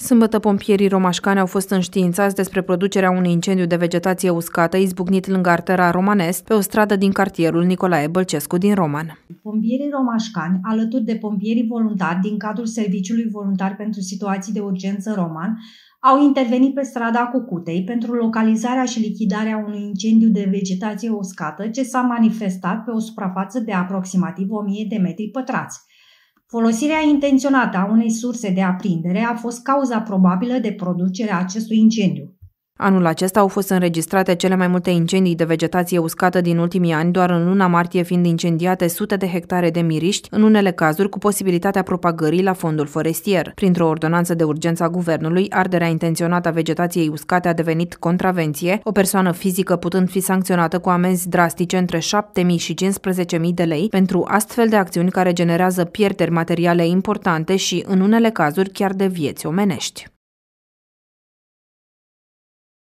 Sâmbătă pompierii romașcani au fost înștiințați despre producerea unui incendiu de vegetație uscată izbucnit lângă artera romanesc pe o stradă din cartierul Nicolae Bălcescu din Roman. Pompierii romașcani, alături de pompierii voluntari din cadrul Serviciului Voluntar pentru Situații de Urgență Roman, au intervenit pe strada Cucutei pentru localizarea și lichidarea unui incendiu de vegetație uscată ce s-a manifestat pe o suprafață de aproximativ 1000 de metri pătrați. Folosirea intenționată a unei surse de aprindere a fost cauza probabilă de producerea acestui incendiu. Anul acesta au fost înregistrate cele mai multe incendii de vegetație uscată din ultimii ani, doar în luna martie fiind incendiate sute de hectare de miriști, în unele cazuri cu posibilitatea propagării la fondul forestier. Printr-o ordonanță de urgență a guvernului, arderea intenționată a vegetației uscate a devenit contravenție, o persoană fizică putând fi sancționată cu amenzi drastice între 7.000 și 15.000 de lei pentru astfel de acțiuni care generează pierderi materiale importante și, în unele cazuri, chiar de vieți omenești.